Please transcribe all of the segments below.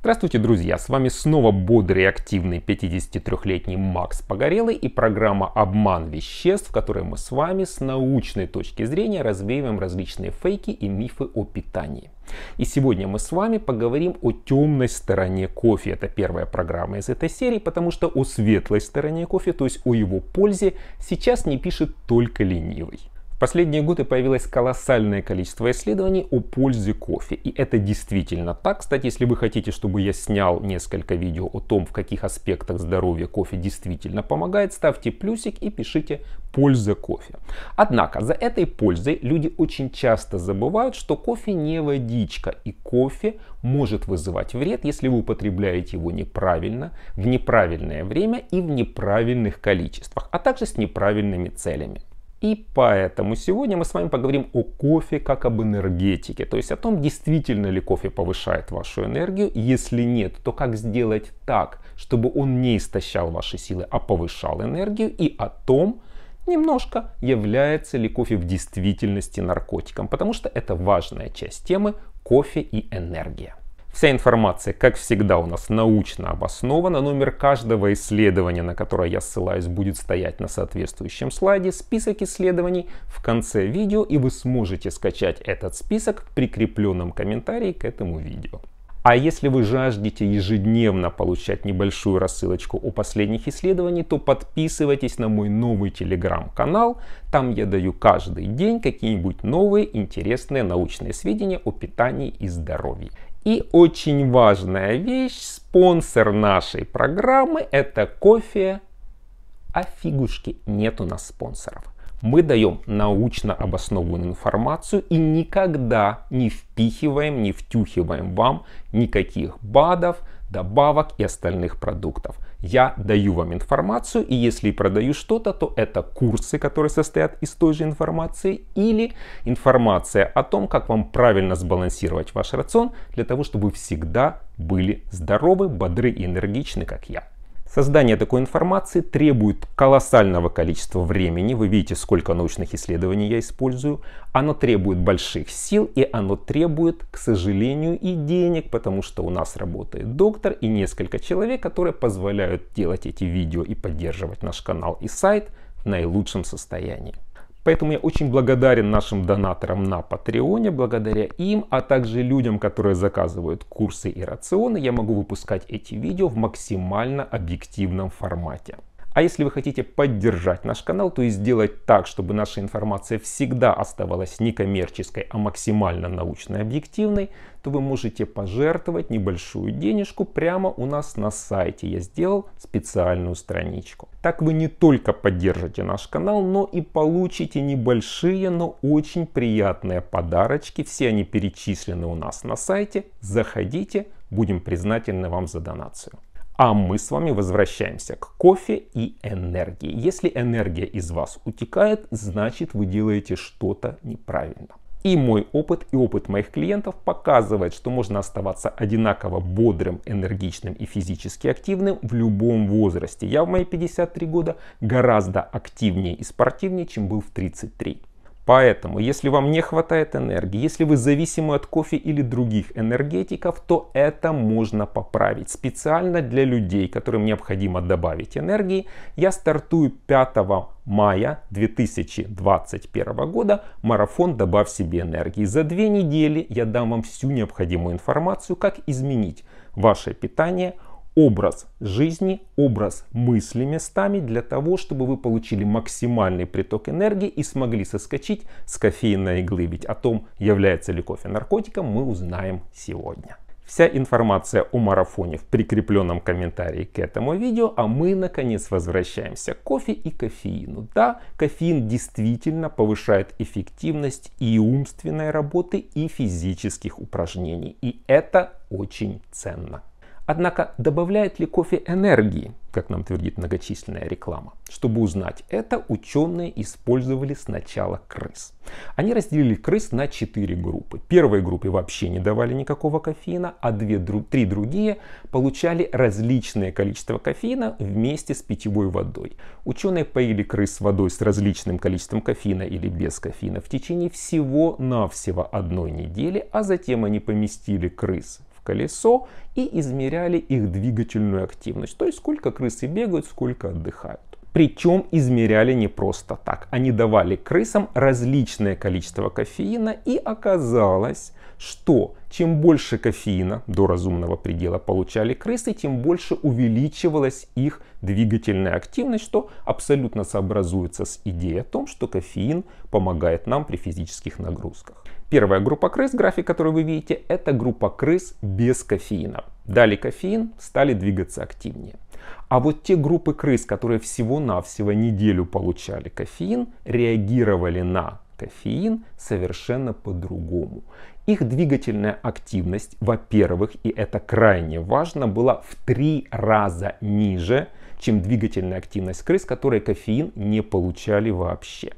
Здравствуйте, друзья! С вами снова бодрый и активный 53-летний Макс Погорелый и программа «Обман веществ», в которой мы с вами с научной точки зрения развеиваем различные фейки и мифы о питании. И сегодня мы с вами поговорим о темной стороне кофе. Это первая программа из этой серии, потому что о светлой стороне кофе, то есть о его пользе, сейчас не пишет только ленивый последние годы появилось колоссальное количество исследований о пользе кофе. И это действительно так. Кстати, если вы хотите, чтобы я снял несколько видео о том, в каких аспектах здоровья кофе действительно помогает, ставьте плюсик и пишите «польза кофе». Однако за этой пользой люди очень часто забывают, что кофе не водичка, и кофе может вызывать вред, если вы употребляете его неправильно, в неправильное время и в неправильных количествах, а также с неправильными целями. И поэтому сегодня мы с вами поговорим о кофе как об энергетике, то есть о том, действительно ли кофе повышает вашу энергию. Если нет, то как сделать так, чтобы он не истощал ваши силы, а повышал энергию, и о том, немножко, является ли кофе в действительности наркотиком, потому что это важная часть темы кофе и энергия. Вся информация, как всегда, у нас научно обоснована. Номер каждого исследования, на которое я ссылаюсь, будет стоять на соответствующем слайде. Список исследований в конце видео, и вы сможете скачать этот список в прикрепленном комментарии к этому видео. А если вы жаждете ежедневно получать небольшую рассылочку о последних исследованиях, то подписывайтесь на мой новый телеграм-канал. Там я даю каждый день какие-нибудь новые интересные научные сведения о питании и здоровье. И очень важная вещь, спонсор нашей программы – это кофе. А фигушки нет у нас спонсоров. Мы даем научно обоснованную информацию и никогда не впихиваем, не втюхиваем вам никаких БАДов, добавок и остальных продуктов. Я даю вам информацию, и если продаю что-то, то это курсы, которые состоят из той же информации, или информация о том, как вам правильно сбалансировать ваш рацион для того, чтобы вы всегда были здоровы, бодры и энергичны, как я. Создание такой информации требует колоссального количества времени, вы видите, сколько научных исследований я использую, оно требует больших сил и оно требует, к сожалению, и денег, потому что у нас работает доктор и несколько человек, которые позволяют делать эти видео и поддерживать наш канал и сайт в наилучшем состоянии. Поэтому я очень благодарен нашим донаторам на Патреоне. Благодаря им, а также людям, которые заказывают курсы и рационы, я могу выпускать эти видео в максимально объективном формате. А если вы хотите поддержать наш канал, то и сделать так, чтобы наша информация всегда оставалась не коммерческой, а максимально научной и объективной, то вы можете пожертвовать небольшую денежку прямо у нас на сайте. Я сделал специальную страничку. Так вы не только поддержите наш канал, но и получите небольшие, но очень приятные подарочки. Все они перечислены у нас на сайте. Заходите, будем признательны вам за донацию. А мы с вами возвращаемся к кофе и энергии. Если энергия из вас утекает, значит вы делаете что-то неправильно. И мой опыт, и опыт моих клиентов показывает, что можно оставаться одинаково бодрым, энергичным и физически активным в любом возрасте. Я в мои 53 года гораздо активнее и спортивнее, чем был в 33. Поэтому, если вам не хватает энергии, если вы зависимы от кофе или других энергетиков, то это можно поправить. Специально для людей, которым необходимо добавить энергии, я стартую 5 мая 2021 года марафон «Добавь себе энергии». За две недели я дам вам всю необходимую информацию, как изменить ваше питание – образ жизни, образ мысли местами для того, чтобы вы получили максимальный приток энергии и смогли соскочить с кофейной иглы. Ведь о том, является ли кофе наркотиком, мы узнаем сегодня. Вся информация о марафоне в прикрепленном комментарии к этому видео, а мы наконец возвращаемся к кофе и кофеину. Да, кофеин действительно повышает эффективность и умственной работы, и физических упражнений, и это очень ценно. Однако добавляет ли кофе энергии, как нам твердит многочисленная реклама? Чтобы узнать это, ученые использовали сначала крыс. Они разделили крыс на четыре группы. Первой группе вообще не давали никакого кофеина, а две, три другие получали различное количество кофеина вместе с питьевой водой. Ученые поили крыс водой с различным количеством кофеина или без кофеина в течение всего-навсего одной недели, а затем они поместили крыс колесо и измеряли их двигательную активность, то есть сколько крысы бегают, сколько отдыхают. Причем измеряли не просто так. Они давали крысам различное количество кофеина и оказалось, что чем больше кофеина до разумного предела получали крысы, тем больше увеличивалась их двигательная активность, что абсолютно сообразуется с идеей о том, что кофеин помогает нам при физических нагрузках. Первая группа крыс, график, который вы видите, это группа крыс без кофеина. Дали кофеин, стали двигаться активнее. А вот те группы крыс, которые всего-навсего неделю получали кофеин, реагировали на кофеин совершенно по-другому. Их двигательная активность, во-первых, и это крайне важно, была в три раза ниже, чем двигательная активность крыс, которые кофеин не получали вообще.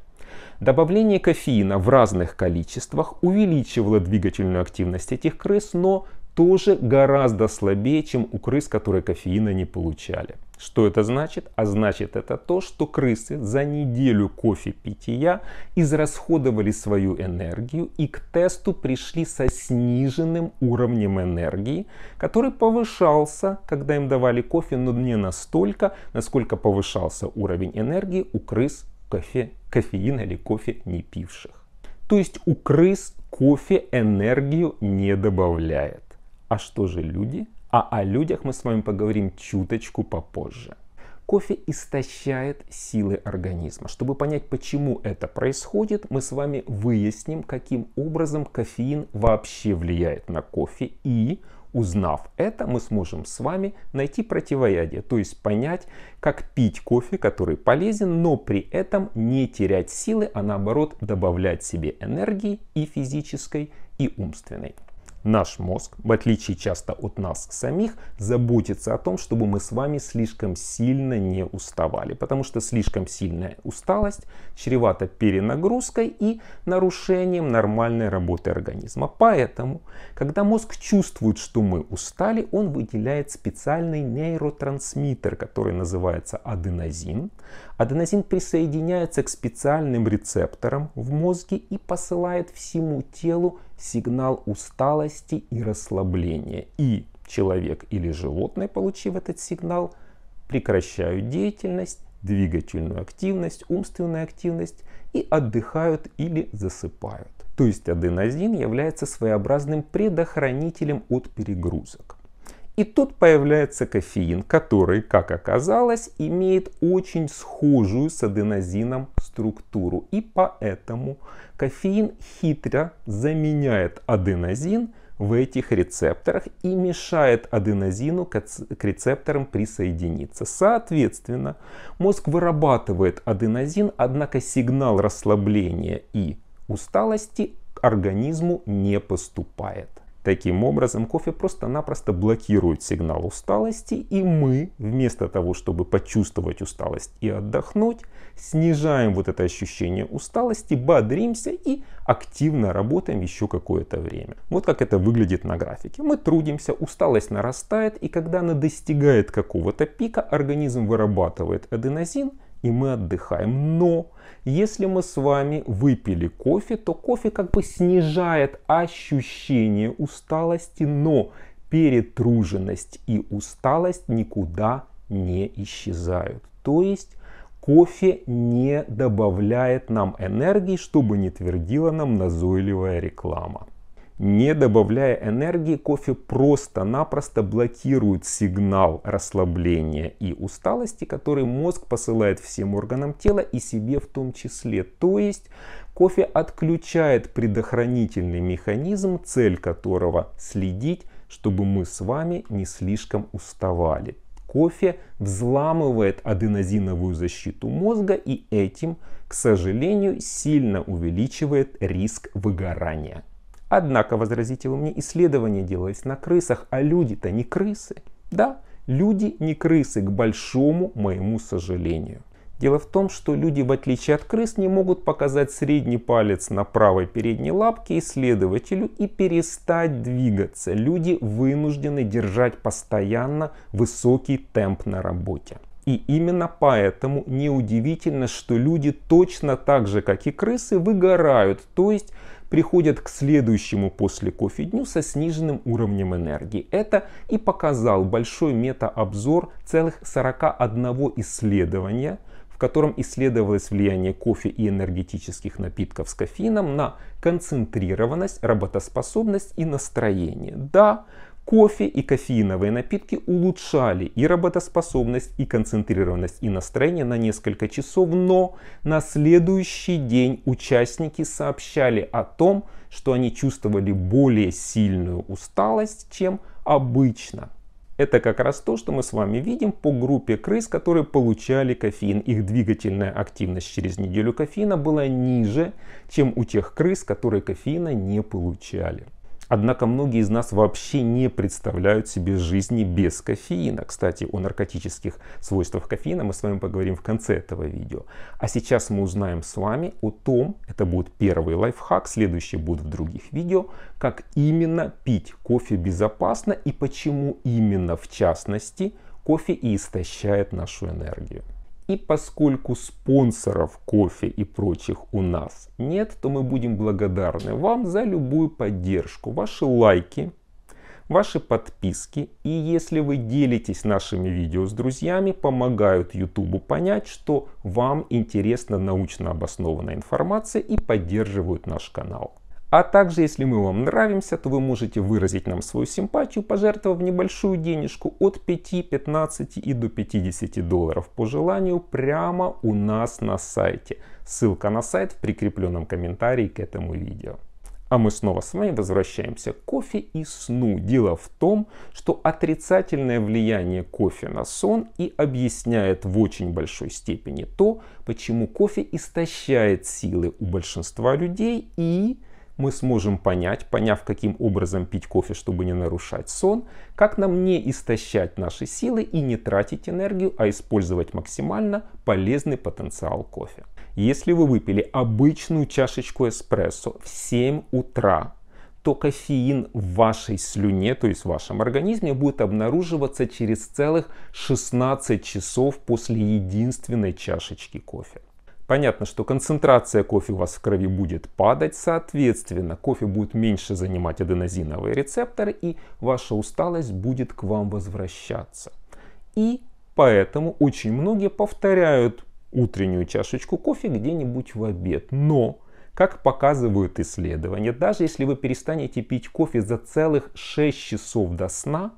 Добавление кофеина в разных количествах увеличивало двигательную активность этих крыс, но тоже гораздо слабее, чем у крыс, которые кофеина не получали. Что это значит? А значит это то, что крысы за неделю кофе питья израсходовали свою энергию и к тесту пришли со сниженным уровнем энергии, который повышался, когда им давали кофе, но не настолько, насколько повышался уровень энергии у крыс кофе, кофеин или кофе не пивших. То есть у крыс кофе энергию не добавляет. А что же люди? А о людях мы с вами поговорим чуточку попозже. Кофе истощает силы организма. Чтобы понять, почему это происходит, мы с вами выясним, каким образом кофеин вообще влияет на кофе и Узнав это, мы сможем с вами найти противоядие, то есть понять, как пить кофе, который полезен, но при этом не терять силы, а наоборот добавлять себе энергии и физической, и умственной. Наш мозг, в отличие часто от нас самих, заботится о том, чтобы мы с вами слишком сильно не уставали, потому что слишком сильная усталость чревата перенагрузкой и нарушением нормальной работы организма. Поэтому, когда мозг чувствует, что мы устали, он выделяет специальный нейротрансмиттер, который называется аденозин. Аденозин присоединяется к специальным рецепторам в мозге и посылает всему телу сигнал усталости и расслабления. И человек или животное, получив этот сигнал, прекращают деятельность, двигательную активность, умственную активность и отдыхают или засыпают. То есть аденозин является своеобразным предохранителем от перегрузок. И тут появляется кофеин, который, как оказалось, имеет очень схожую с аденозином структуру. И поэтому кофеин хитро заменяет аденозин в этих рецепторах и мешает аденозину к рецепторам присоединиться. Соответственно, мозг вырабатывает аденозин, однако сигнал расслабления и усталости организму не поступает. Таким образом, кофе просто-напросто блокирует сигнал усталости, и мы, вместо того, чтобы почувствовать усталость и отдохнуть, снижаем вот это ощущение усталости, бодримся и активно работаем еще какое-то время. Вот как это выглядит на графике. Мы трудимся, усталость нарастает, и когда она достигает какого-то пика, организм вырабатывает аденозин, и мы отдыхаем. Но если мы с вами выпили кофе, то кофе как бы снижает ощущение усталости, но перетруженность и усталость никуда не исчезают. То есть кофе не добавляет нам энергии, чтобы не твердила нам назойливая реклама не добавляя энергии, кофе просто-напросто блокирует сигнал расслабления и усталости, который мозг посылает всем органам тела и себе в том числе. То есть кофе отключает предохранительный механизм, цель которого следить, чтобы мы с вами не слишком уставали. Кофе взламывает аденозиновую защиту мозга и этим, к сожалению, сильно увеличивает риск выгорания. Однако, возразите вы мне, исследования делались на крысах, а люди-то не крысы. Да, люди не крысы, к большому моему сожалению. Дело в том, что люди, в отличие от крыс, не могут показать средний палец на правой передней лапке исследователю и перестать двигаться. Люди вынуждены держать постоянно высокий темп на работе. И именно поэтому неудивительно, что люди точно так же, как и крысы, выгорают, то есть приходят к следующему после кофе дню со сниженным уровнем энергии. Это и показал большой метаобзор целых 41 исследования, в котором исследовалось влияние кофе и энергетических напитков с кофеином на концентрированность, работоспособность и настроение. Да, Кофе и кофеиновые напитки улучшали и работоспособность, и концентрированность, и настроение на несколько часов, но на следующий день участники сообщали о том, что они чувствовали более сильную усталость, чем обычно. Это как раз то, что мы с вами видим по группе крыс, которые получали кофеин. Их двигательная активность через неделю кофеина была ниже, чем у тех крыс, которые кофеина не получали. Однако многие из нас вообще не представляют себе жизни без кофеина. Кстати, о наркотических свойствах кофеина мы с вами поговорим в конце этого видео. А сейчас мы узнаем с вами о том, это будет первый лайфхак, следующий будет в других видео, как именно пить кофе безопасно и почему именно в частности кофе и истощает нашу энергию. И поскольку спонсоров кофе и прочих у нас нет, то мы будем благодарны вам за любую поддержку. Ваши лайки, ваши подписки и если вы делитесь нашими видео с друзьями, помогают YouTube понять, что вам интересна научно обоснованная информация и поддерживают наш канал. А также, если мы вам нравимся, то вы можете выразить нам свою симпатию, пожертвовав небольшую денежку от 5, 15 и до 50 долларов по желанию прямо у нас на сайте. Ссылка на сайт в прикрепленном комментарии к этому видео. А мы снова с вами возвращаемся к кофе и сну. Дело в том, что отрицательное влияние кофе на сон и объясняет в очень большой степени то, почему кофе истощает силы у большинства людей и мы сможем понять, поняв, каким образом пить кофе, чтобы не нарушать сон, как нам не истощать наши силы и не тратить энергию, а использовать максимально полезный потенциал кофе. Если вы выпили обычную чашечку эспрессо в 7 утра, то кофеин в вашей слюне, то есть в вашем организме, будет обнаруживаться через целых 16 часов после единственной чашечки кофе. Понятно, что концентрация кофе у вас в крови будет падать, соответственно, кофе будет меньше занимать аденозиновые рецепторы, и ваша усталость будет к вам возвращаться. И поэтому очень многие повторяют утреннюю чашечку кофе где-нибудь в обед. Но, как показывают исследования, даже если вы перестанете пить кофе за целых 6 часов до сна,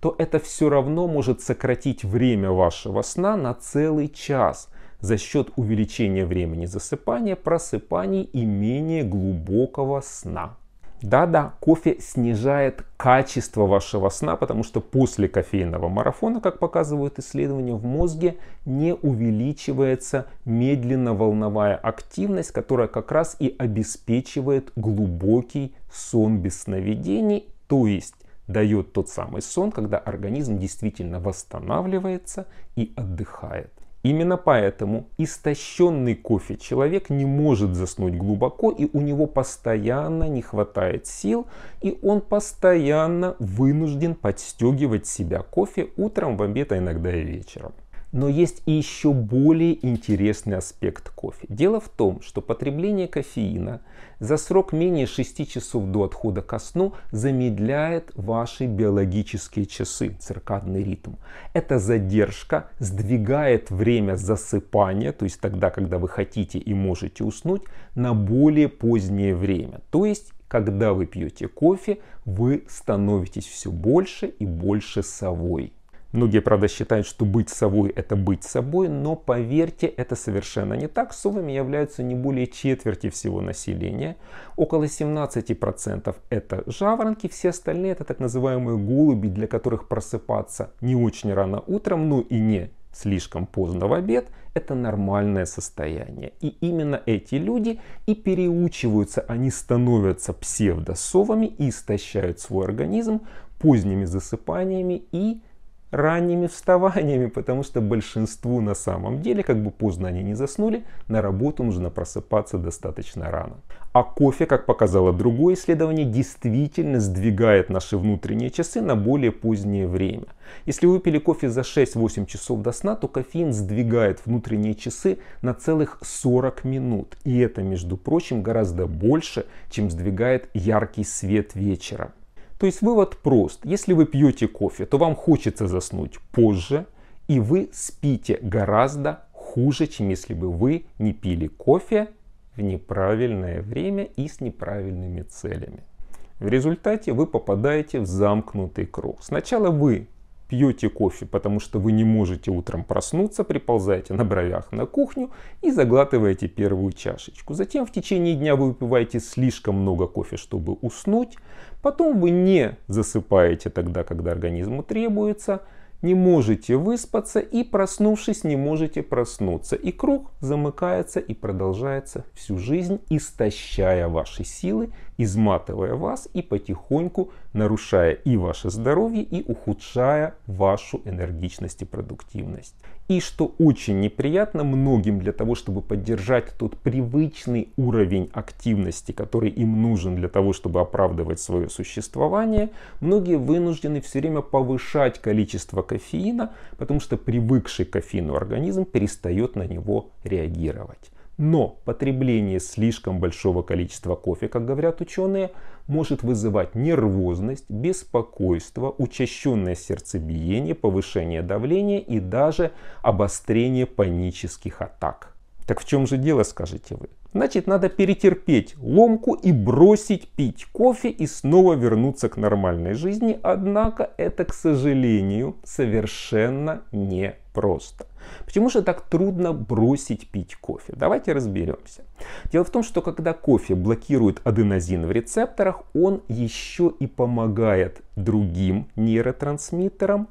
то это все равно может сократить время вашего сна на целый час – за счет увеличения времени засыпания, просыпаний и менее глубокого сна. Да-да, кофе снижает качество вашего сна, потому что после кофейного марафона, как показывают исследования, в мозге не увеличивается медленно-волновая активность, которая как раз и обеспечивает глубокий сон без сновидений, то есть дает тот самый сон, когда организм действительно восстанавливается и отдыхает. Именно поэтому истощенный кофе человек не может заснуть глубоко, и у него постоянно не хватает сил, и он постоянно вынужден подстегивать себя кофе утром, в обед, а иногда и вечером. Но есть и еще более интересный аспект кофе. Дело в том, что потребление кофеина за срок менее 6 часов до отхода ко сну замедляет ваши биологические часы, циркадный ритм. Эта задержка сдвигает время засыпания, то есть тогда, когда вы хотите и можете уснуть, на более позднее время. То есть когда вы пьете кофе, вы становитесь все больше и больше совой. Многие, правда, считают, что быть совой – это быть собой, но поверьте, это совершенно не так. Совами являются не более четверти всего населения. Около 17% это жаворонки, все остальные – это так называемые голуби, для которых просыпаться не очень рано утром, но и не слишком поздно в обед, это нормальное состояние. И именно эти люди и переучиваются, они становятся псевдосовами и истощают свой организм поздними засыпаниями и ранними вставаниями, потому что большинству на самом деле, как бы поздно они не заснули, на работу нужно просыпаться достаточно рано. А кофе, как показало другое исследование, действительно сдвигает наши внутренние часы на более позднее время. Если вы пили кофе за 6-8 часов до сна, то кофеин сдвигает внутренние часы на целых 40 минут. И это, между прочим, гораздо больше, чем сдвигает яркий свет вечера. То есть вывод прост. Если вы пьете кофе, то вам хочется заснуть позже, и вы спите гораздо хуже, чем если бы вы не пили кофе в неправильное время и с неправильными целями. В результате вы попадаете в замкнутый круг. Сначала вы пьете кофе, потому что вы не можете утром проснуться, приползаете на бровях на кухню и заглатываете первую чашечку. Затем в течение дня вы выпиваете слишком много кофе, чтобы уснуть. Потом вы не засыпаете тогда, когда организму требуется, не можете выспаться и проснувшись не можете проснуться. И круг замыкается и продолжается всю жизнь, истощая ваши силы изматывая вас и потихоньку нарушая и ваше здоровье, и ухудшая вашу энергичность и продуктивность. И что очень неприятно многим для того, чтобы поддержать тот привычный уровень активности, который им нужен для того, чтобы оправдывать свое существование, многие вынуждены все время повышать количество кофеина, потому что привыкший к кофеину организм перестает на него реагировать. Но потребление слишком большого количества кофе, как говорят ученые, может вызывать нервозность, беспокойство, учащенное сердцебиение, повышение давления и даже обострение панических атак. Так в чем же дело, скажите вы? значит надо перетерпеть ломку и бросить пить кофе и снова вернуться к нормальной жизни. Однако это, к сожалению, совершенно непросто. Почему же так трудно бросить пить кофе? Давайте разберемся. Дело в том, что когда кофе блокирует аденозин в рецепторах, он еще и помогает другим нейротрансмиттерам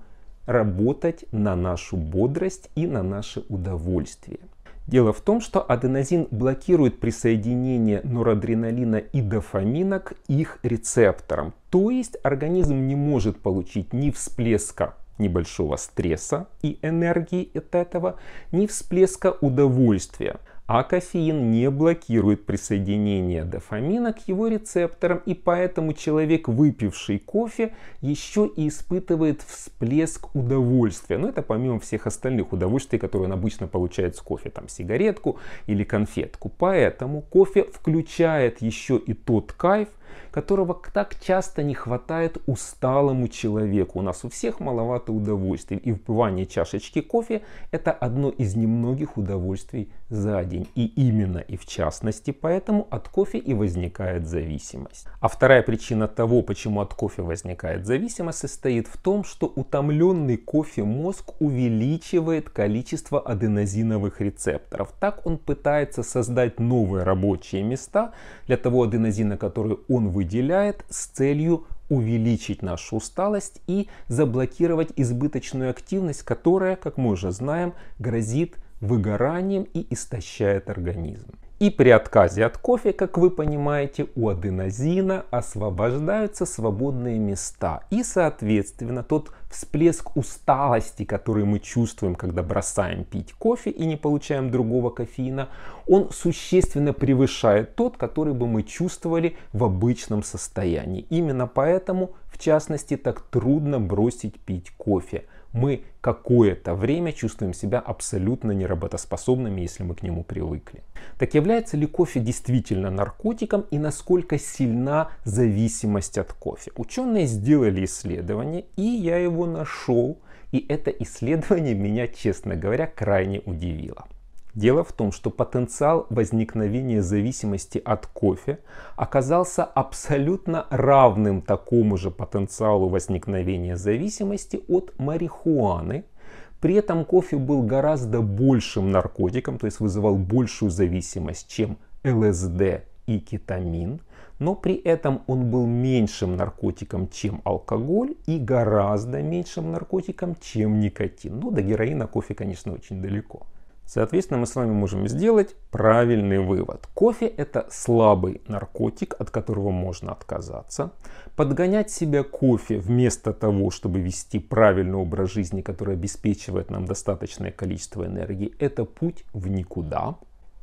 работать на нашу бодрость и на наше удовольствие. Дело в том, что аденозин блокирует присоединение норадреналина и дофамина к их рецепторам. То есть организм не может получить ни всплеска небольшого стресса и энергии от этого, ни всплеска удовольствия. А кофеин не блокирует присоединение дофамина к его рецепторам, и поэтому человек, выпивший кофе, еще и испытывает всплеск удовольствия. Но это помимо всех остальных удовольствий, которые он обычно получает с кофе, там сигаретку или конфетку. Поэтому кофе включает еще и тот кайф, которого так часто не хватает усталому человеку. У нас у всех маловато удовольствий. И впивание чашечки кофе – это одно из немногих удовольствий за день. И именно и в частности поэтому от кофе и возникает зависимость. А вторая причина того, почему от кофе возникает зависимость, состоит в том, что утомленный кофе мозг увеличивает количество аденозиновых рецепторов. Так он пытается создать новые рабочие места для того аденозина, который он выделяет с целью увеличить нашу усталость и заблокировать избыточную активность, которая, как мы уже знаем, грозит выгоранием и истощает организм. И при отказе от кофе, как вы понимаете, у аденозина освобождаются свободные места. И, соответственно, тот всплеск усталости, который мы чувствуем, когда бросаем пить кофе и не получаем другого кофеина, он существенно превышает тот, который бы мы чувствовали в обычном состоянии. Именно поэтому, в частности, так трудно бросить пить кофе – мы какое-то время чувствуем себя абсолютно неработоспособными, если мы к нему привыкли. Так является ли кофе действительно наркотиком и насколько сильна зависимость от кофе? Ученые сделали исследование, и я его нашел, и это исследование меня, честно говоря, крайне удивило. Дело в том, что потенциал возникновения зависимости от кофе оказался абсолютно равным такому же потенциалу возникновения зависимости от марихуаны, при этом кофе был гораздо большим наркотиком, то есть вызывал большую зависимость, чем ЛСД и кетамин, но при этом он был меньшим наркотиком, чем алкоголь, и гораздо меньшим наркотиком, чем никотин. Ну, до героина кофе, конечно, очень далеко. Соответственно, мы с вами можем сделать правильный вывод. Кофе – это слабый наркотик, от которого можно отказаться. Подгонять себя кофе вместо того, чтобы вести правильный образ жизни, который обеспечивает нам достаточное количество энергии – это путь в никуда.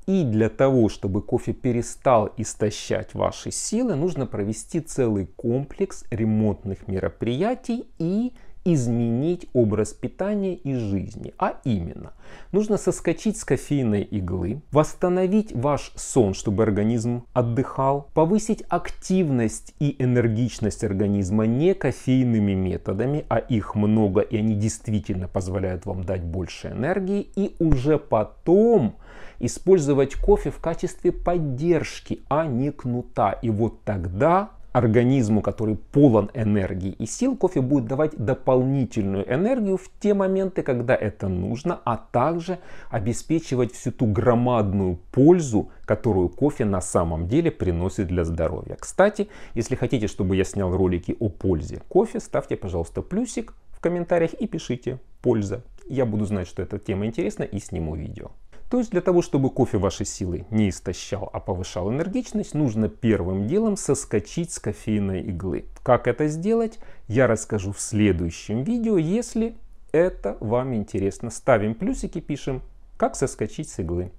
И для того, чтобы кофе перестал истощать ваши силы, нужно провести целый комплекс ремонтных мероприятий и изменить образ питания и жизни. А именно, нужно соскочить с кофейной иглы, восстановить ваш сон, чтобы организм отдыхал, повысить активность и энергичность организма не кофейными методами, а их много и они действительно позволяют вам дать больше энергии, и уже потом использовать кофе в качестве поддержки, а не кнута. И вот тогда организму, который полон энергии и сил, кофе будет давать дополнительную энергию в те моменты, когда это нужно, а также обеспечивать всю ту громадную пользу, которую кофе на самом деле приносит для здоровья. Кстати, если хотите, чтобы я снял ролики о пользе кофе, ставьте, пожалуйста, плюсик в комментариях и пишите «польза». Я буду знать, что эта тема интересна и сниму видео. То есть для того, чтобы кофе ваши силы не истощал, а повышал энергичность, нужно первым делом соскочить с кофейной иглы. Как это сделать, я расскажу в следующем видео, если это вам интересно. Ставим плюсики, пишем, как соскочить с иглы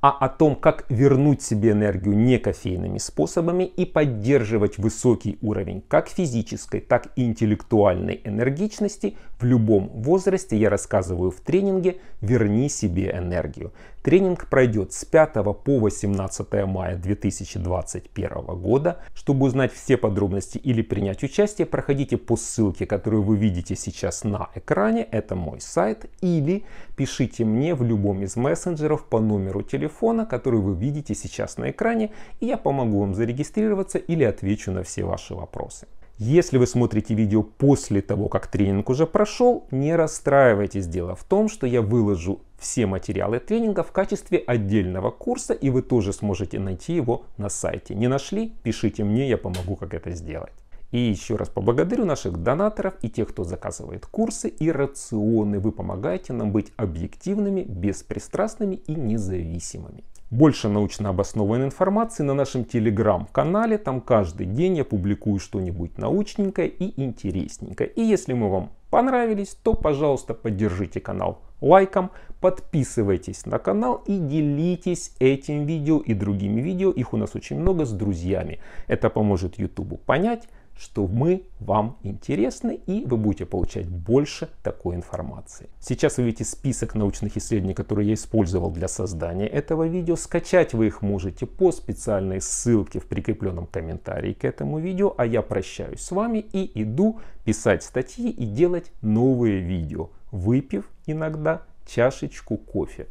а о том, как вернуть себе энергию не кофейными способами и поддерживать высокий уровень как физической, так и интеллектуальной энергичности в любом возрасте я рассказываю в тренинге «Верни себе энергию». Тренинг пройдет с 5 по 18 мая 2021 года. Чтобы узнать все подробности или принять участие, проходите по ссылке, которую вы видите сейчас на экране, это мой сайт, или пишите мне в любом из мессенджеров по номеру телефона, который вы видите сейчас на экране, и я помогу вам зарегистрироваться или отвечу на все ваши вопросы. Если вы смотрите видео после того, как тренинг уже прошел, не расстраивайтесь. Дело в том, что я выложу все материалы тренинга в качестве отдельного курса, и вы тоже сможете найти его на сайте. Не нашли? Пишите мне, я помогу, как это сделать. И еще раз поблагодарю наших донаторов и тех, кто заказывает курсы и рационы. Вы помогаете нам быть объективными, беспристрастными и независимыми. Больше научно обоснованной информации на нашем телеграм-канале. Там каждый день я публикую что-нибудь научненькое и интересненькое. И если мы вам понравились, то, пожалуйста, поддержите канал лайком, подписывайтесь на канал и делитесь этим видео и другими видео. Их у нас очень много с друзьями. Это поможет YouTube понять что мы вам интересны и вы будете получать больше такой информации. Сейчас вы видите список научных исследований, которые я использовал для создания этого видео. Скачать вы их можете по специальной ссылке в прикрепленном комментарии к этому видео. А я прощаюсь с вами и иду писать статьи и делать новые видео, выпив иногда чашечку кофе.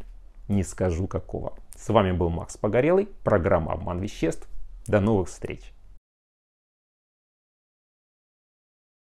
Не скажу какого. С вами был Макс Погорелый, программа «Обман веществ». До новых встреч!